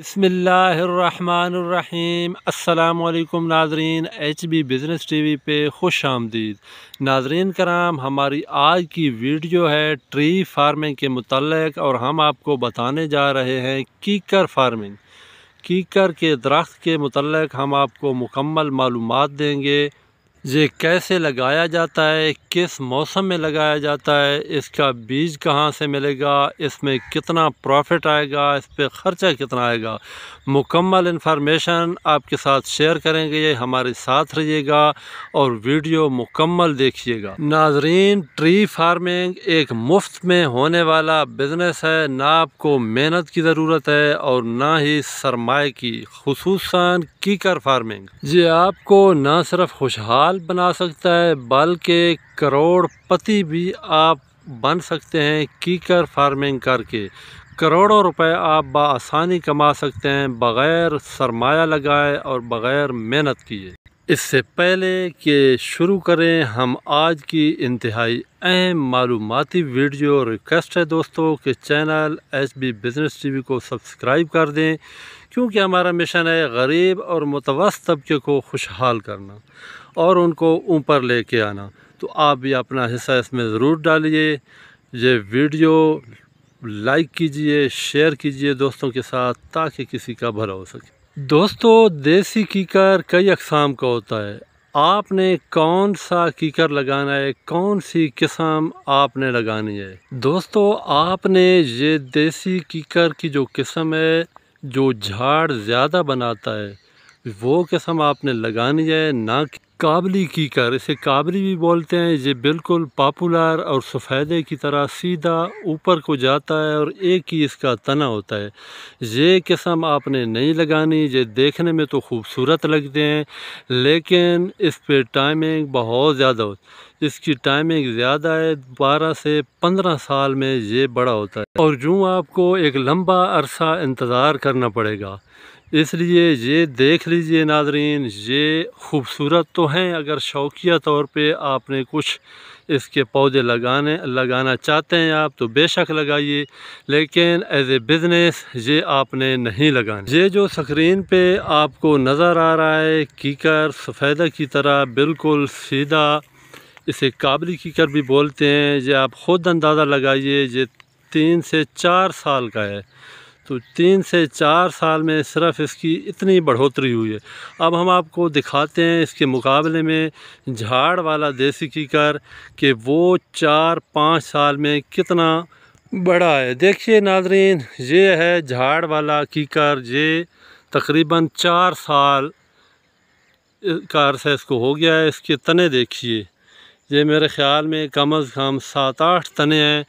बसमीम् अल्लाम नाजरीन H B business T V पे खुश आमदीद नाजरीन कराम हमारी आज की वीडियो है ट्री फार्मिंग के मतलब और हम आपको बताने जा रहे हैं कीकर फार्मिंग कीकर के दरख्त के मतलब हम आपको मुकम्मल मालूम देंगे ये कैसे लगाया जाता है किस मौसम में लगाया जाता है इसका बीज कहाँ से मिलेगा इसमें कितना प्रॉफिट आएगा इस पर ख़र्चा कितना आएगा मुकम्मल इन्फॉर्मेशन आपके साथ शेयर करेंगे हमारे साथ रहिएगा और वीडियो मुकम्मल देखिएगा नाजरीन ट्री फार्मिंग एक मुफ्त में होने वाला बिजनेस है ना आपको मेहनत की ज़रूरत है और ना ही सरमाए की खसूस कीकर फार्मिंग ये आपको ना सिर्फ खुशहाल बाल बना सकता है बल्कि करोड़पति भी आप बन सकते हैं कीकर फार्मिंग करके करोड़ों रुपए आप बसानी कमा सकते हैं बग़ैर सरमाया लगाए और बग़ैर मेहनत किए इससे पहले कि शुरू करें हम आज की इंतहाई अहम मालूमती वीडियो रिक्वेस्ट है दोस्तों कि channel H B business T V को सब्सक्राइब कर दें क्योंकि हमारा मिशन है गरीब और मुतवस तबके को खुशहाल करना और उनको ऊपर लेके आना तो आप भी अपना हिस्सा इसमें ज़रूर डालिए ये वीडियो लाइक कीजिए शेयर कीजिए दोस्तों के साथ ताकि किसी का भला हो सके दोस्तों देसी कीकर कई अकसाम का होता है आपने कौन सा कीकर लगाना है कौन सी किस्म आपने लगानी है दोस्तों आपने ये देसी कीकर की जो किस्म है जो झाड़ ज़्यादा बनाता है वो किस्म आपने लगानी है ना काबली कीकर इसे काबली भी बोलते हैं ये बिल्कुल पापुलर और सफ़ेदे की तरह सीधा ऊपर को जाता है और एक ही इसका तना होता है ये किस्म आपने नहीं लगानी ये देखने में तो खूबसूरत लगते हैं लेकिन इस पर टाइमिंग बहुत ज़्यादा हो इसकी टाइमिंग ज़्यादा है बारह से पंद्रह साल में ये बड़ा होता है और जूँ आपको एक लंबा अरसा इंतज़ार करना पड़ेगा इसलिए ये देख लीजिए नाजरीन ये खूबसूरत तो हैं अगर शौकिया तौर पे आपने कुछ इसके पौधे लगाने लगाना चाहते हैं आप तो बेशक लगाइए लेकिन एज ए बिज़नेस ये आपने नहीं लगाना ये जो स्क्रीन पे आपको नज़र आ रहा है कीकर सफ़ेदा की तरह बिल्कुल सीधा इसे काबली कीकर भी बोलते हैं ये आप ख़ुद अंदाज़ा लगाइए ये तीन से चार साल का है तो तीन से चार साल में सिर्फ इसकी इतनी बढ़ोतरी हुई है अब हम आपको दिखाते हैं इसके मुकाबले में झाड़ वाला देसी कीकर कि वो चार पाँच साल में कितना बड़ा है देखिए नाजरीन ये है झाड़ वाला कीकर ये तकरीबन चार साल का अरसा इसको हो गया है इसके तने देखिए ये मेरे ख़्याल में कम अज़ कम सात आठ तने हैं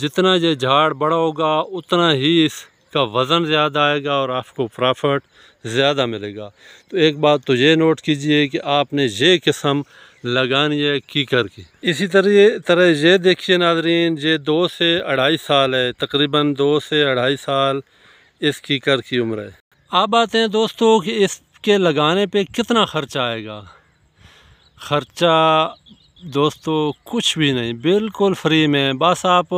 जितना ये झाड़ बड़ा होगा उतना ही इस इसका वज़न ज़्यादा आएगा और आपको प्रॉफिट ज़्यादा मिलेगा तो एक बात तो ये नोट कीजिए कि आपने ये किस्म लगानी है कीकर की इसी तरह तरह ये देखिए नादरीन ये दो से अढ़ाई साल है तकरीबन दो से अढ़ाई साल इस कीकर की उम्र है अब आते हैं दोस्तों कि इसके लगाने पे कितना ख़र्चा आएगा ख़र्चा दोस्तों कुछ भी नहीं बिल्कुल फ्री में बस आप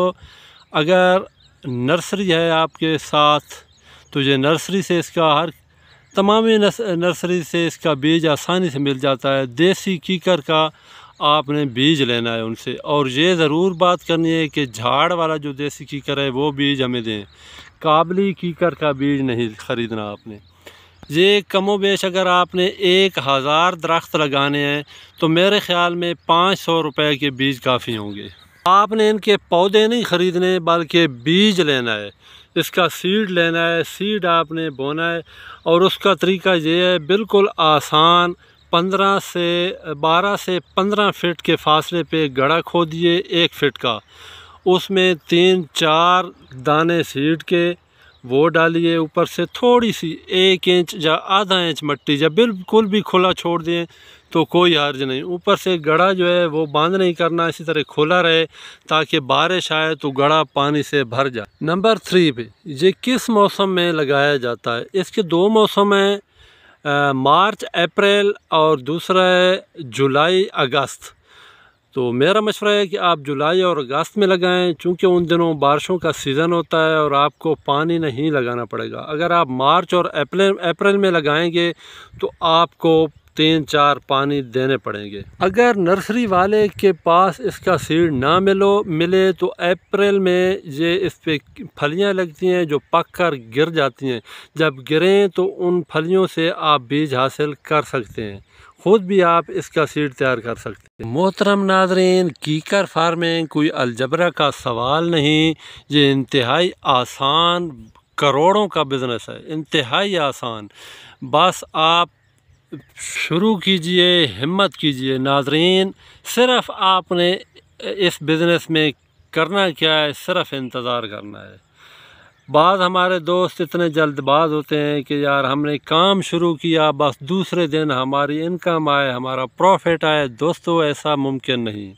अगर नर्सरी है आपके साथ तो ये नर्सरी से इसका हर तमाम नर्सरी से इसका बीज आसानी से मिल जाता है देसी कीकर का आपने बीज लेना है उनसे और ये ज़रूर बात करनी है कि झाड़ वाला जो देसी कीकर है वो बीज हमें दें काबली कीकर का बीज नहीं ख़रीदना आपने ये कमो बेश अगर आपने एक हज़ार दरख्त लगाने हैं तो मेरे ख़्याल में पाँच सौ रुपये के बीज काफ़ी होंगे आपने इनके पौधे नहीं ख़रीदने बल्कि बीज लेना है इसका सीड लेना है सीड आपने बोना है और उसका तरीका ये है बिल्कुल आसान पंद्रह से बारह से पंद्रह फिट के फासले पे गड़ा खोदिए एक फिट का उसमें तीन चार दाने सीड के वो डालिए ऊपर से थोड़ी सी एक इंच या आधा इंच मट्टी या बिल्कुल भी खुला छोड़ दें तो कोई हर्ज नहीं ऊपर से गड़ा जो है वो बांध नहीं करना इसी तरह खुला रहे ताकि बारिश आए तो गड़ा पानी से भर जाए नंबर थ्री पे ये किस मौसम में लगाया जाता है इसके दो मौसम हैं मार्च अप्रैल और दूसरा है जुलाई अगस्त तो मेरा मशवरा है कि आप जुलाई और अगस्त में लगाएं क्योंकि उन दिनों बारिशों का सीज़न होता है और आपको पानी नहीं लगाना पड़ेगा अगर आप मार्च और अप्रैल अप्रैल में लगाएंगे तो आपको तीन चार पानी देने पड़ेंगे अगर नर्सरी वाले के पास इसका सीड ना मिलो मिले तो अप्रैल में ये इस पर फलियाँ लगती हैं जो पक कर गिर जाती हैं जब गिरें तो उन फलियों से आप बीज हासिल कर सकते हैं ख़ुद भी आप इसका सीड तैयार कर सकते हैं मोहतरम नाजरीन कीकर फार्मिंग कोई अलजबरा का सवाल नहीं ये इंतहाई आसान करोड़ों का बिज़नेस है इंतहाई आसान बस आप शुरू कीजिए हिम्मत कीजिए नाजरीन सिर्फ आपने इस बिज़नेस में करना क्या है सिर्फ इंतज़ार करना है बाद हमारे दोस्त इतने जल्दबाज होते हैं कि यार हमने काम शुरू किया बस दूसरे दिन हमारी इनकम आए हमारा प्रॉफिट आए दोस्तों ऐसा मुमकिन नहीं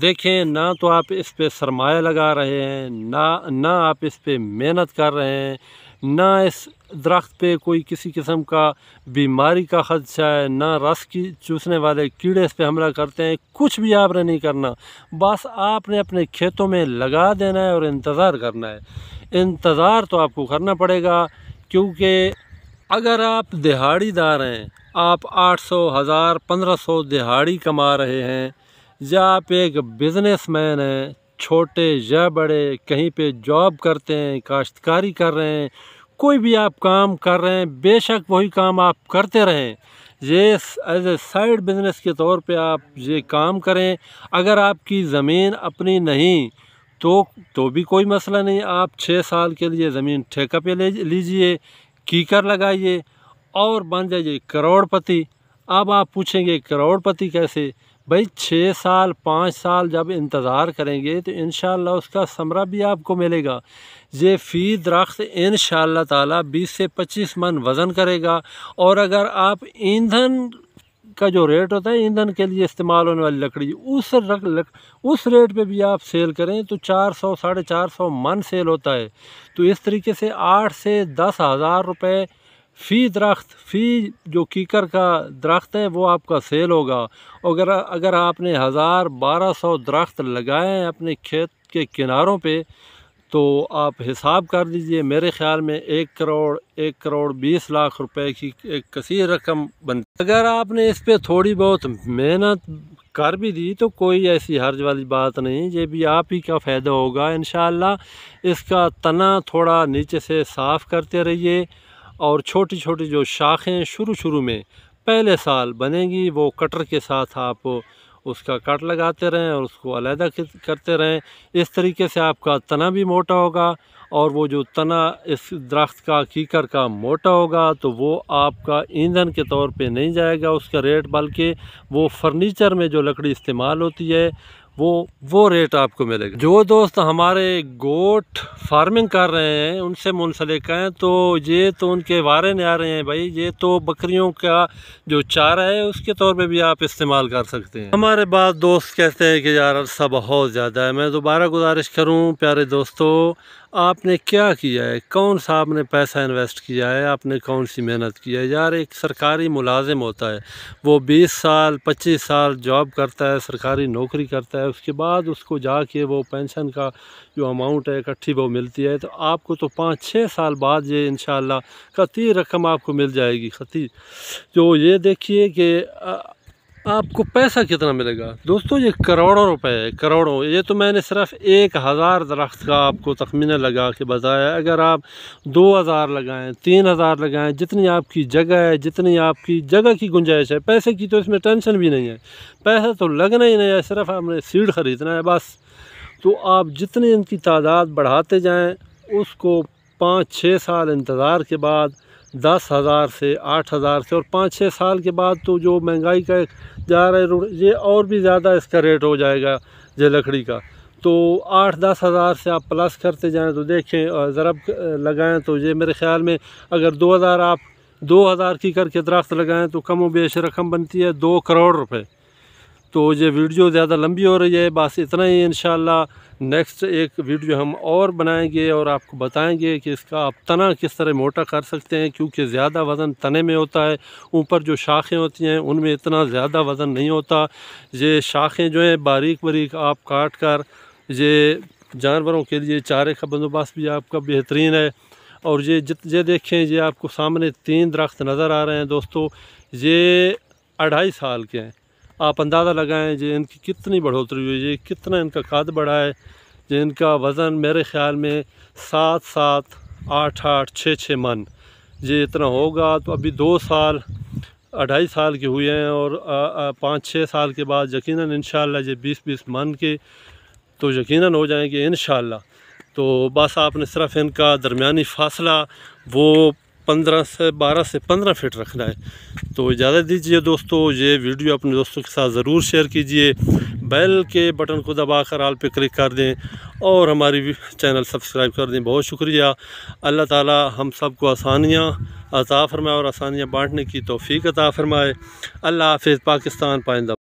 देखें ना तो आप इस पर सरमाया लगा रहे हैं ना ना आप इस पर मेहनत कर रहे हैं ना इस दरख्त पे कोई किसी किस्म का बीमारी का ख़दशा है ना रस की चूसने वाले कीड़े इस पर हमला करते हैं कुछ भी आपने नहीं करना बस आपने अपने खेतों में लगा देना है और इंतज़ार करना है इंतज़ार तो आपको करना पड़ेगा क्योंकि अगर आप दिहाड़ीदार हैं आप आठ सौ हज़ार पंद्रह सौ दिहाड़ी कमा रहे हैं या आप एक बिजनेसमैन हैं छोटे या बड़े कहीं पे जॉब करते हैं काश्तकारी कर रहे हैं कोई भी आप काम कर रहे हैं बेशक वही काम आप करते रहें ये एज ए साइड बिजनेस के तौर पे आप ये काम करें अगर आपकी ज़मीन अपनी नहीं तो तो भी कोई मसला नहीं आप छः साल के लिए ज़मीन ठेका पे ले लीजिए कीकर लगाइए और बन जाइए करोड़पति अब आप पूछेंगे करोड़पति कैसे भाई छः साल पाँच साल जब इंतज़ार करेंगे तो इन उसका समरा भी आपको मिलेगा ये फ़ी दरख्त इन ताला 20 से 25 मन वज़न करेगा और अगर आप ईंधन का जो रेट होता है ईंधन के लिए इस्तेमाल होने वाली लकड़ी उस रक, लक, उस रेट पे भी आप सेल करें तो चार सौ साढ़े चार सौ मन सेल होता है तो इस तरीके से आठ से दस हज़ार रुपये फ़ी दरख्त फ़ी जो कीकर का दरख्त है वो आपका सेल होगा अगर अगर आपने हज़ार बारह सौ दरख्त लगाए हैं अपने खेत के किनारों पे तो आप हिसाब कर दीजिए मेरे ख़्याल में एक करोड़ एक करोड़ बीस लाख रुपए की एक कसी रकम बन अगर आपने इस पर थोड़ी बहुत मेहनत कर भी दी तो कोई ऐसी हर्ज वाली बात नहीं ये भी आप ही का फ़ायदा होगा इन इसका तना थोड़ा नीचे से साफ़ करते रहिए और छोटी छोटी जो शाखें शुरू शुरू में पहले साल बनेंगी वो कटर के साथ आप उसका कट लगाते रहें और उसको अलहदा करते रहें इस तरीके से आपका तना भी मोटा होगा और वो जो तना इस दरख्त का कीकर का मोटा होगा तो वो आपका ईंधन के तौर पे नहीं जाएगा उसका रेट बल्कि वो फर्नीचर में जो लकड़ी इस्तेमाल होती है वो वो रेट आपको मिलेगा जो दोस्त हमारे गोट फार्मिंग कर रहे हैं उनसे मुंसलिक हैं तो ये तो उनके वारे नहीं आ रहे हैं भाई ये तो बकरियों का जो चारा है उसके तौर पे भी आप इस्तेमाल कर सकते हैं हमारे पास दोस्त कहते हैं कि यार अरसा बहुत ज़्यादा है मैं दोबारा गुजारिश करूँ प्यारे दोस्तों आपने क्या किया है कौन सा आपने पैसा इन्वेस्ट किया है आपने कौन सी मेहनत की है यार एक सरकारी मुलाजिम होता है वो 20 साल 25 साल जॉब करता है सरकारी नौकरी करता है उसके बाद उसको जाके वो पेंशन का जो अमाउंट है इकट्ठी वो मिलती है तो आपको तो पाँच छः साल बाद ये इन शती रकम आपको मिल जाएगी खती जो तो ये देखिए कि आपको पैसा कितना मिलेगा दोस्तों ये करोड़ों रुपए है करोड़ों ये तो मैंने सिर्फ एक हज़ार दरख्त का आपको तखमीना लगा के बताया अगर आप दो हज़ार लगाएँ तीन हज़ार लगाएँ जितनी आपकी जगह है जितनी आपकी जगह की गुंजाइश है पैसे की तो इसमें टेंशन भी नहीं है पैसा तो लगना ही नहीं है सिर्फ आपने सीड ख़रीदना है बस तो आप जितनी इनकी तादाद बढ़ाते जाएँ उसको पाँच छः साल इंतज़ार के बाद दस हज़ार से आठ हज़ार से और पाँच छः साल के बाद तो जो महंगाई का जा रहा है ये और भी ज़्यादा इसका रेट हो जाएगा ये लकड़ी का तो आठ दस हज़ार से आप प्लस करते जाएँ तो देखें और ज़रब लगाएँ तो ये मेरे ख्याल में अगर दो हज़ार आप दो हज़ार की करके दरख्त लगाएँ तो कम वेश रकम बनती है दो करोड़ रुपये तो ये वीडियो ज़्यादा लंबी हो रही है बस इतना ही इन नेक्स्ट एक वीडियो हम और बनाएंगे और आपको बताएंगे कि इसका आप तना किस तरह मोटा कर सकते हैं क्योंकि ज़्यादा वज़न तने में होता है ऊपर जो शाखें होती हैं उनमें इतना ज़्यादा वज़न नहीं होता ये शाखें जो हैं बारीक बारीक आप काट कर ये जानवरों के लिए चारे का बंदोबस्त भी आपका बेहतरीन है और ये जित ये देखें ये आपको सामने तीन दरख्त नज़र आ रहे हैं दोस्तों ये अढ़ाई साल के हैं आप अंदाज़ा लगाएं जो इनकी कितनी बढ़ोतरी हुई है कितना इनका कद बढ़ा है जो इनका वज़न मेरे ख़्याल में सात सात आठ आठ छः छः मन ये इतना होगा तो अभी दो साल अढ़ाई साल के हुए हैं और पाँच छः साल के बाद यकीन इन ये बीस बीस मन के तो यकीन हो जाएंगे इन तो बस आपने सिर्फ इनका दरमिया फ़ासला वो पंद्रह से बारह से पंद्रह फीट रखना है तो इजाज़त दीजिए दोस्तों ये वीडियो अपने दोस्तों के साथ ज़रूर शेयर कीजिए बेल के बटन को दबा कर आल पर क्लिक कर दें और हमारी चैनल सब्सक्राइब कर दें बहुत शुक्रिया अल्लाह ताला हम सबको आसानियाँ अता फरमाए और आसानियाँ बांटने की तोफ़ी अता फरमाए अल्लाह हाफ पाकिस्तान पाइंदा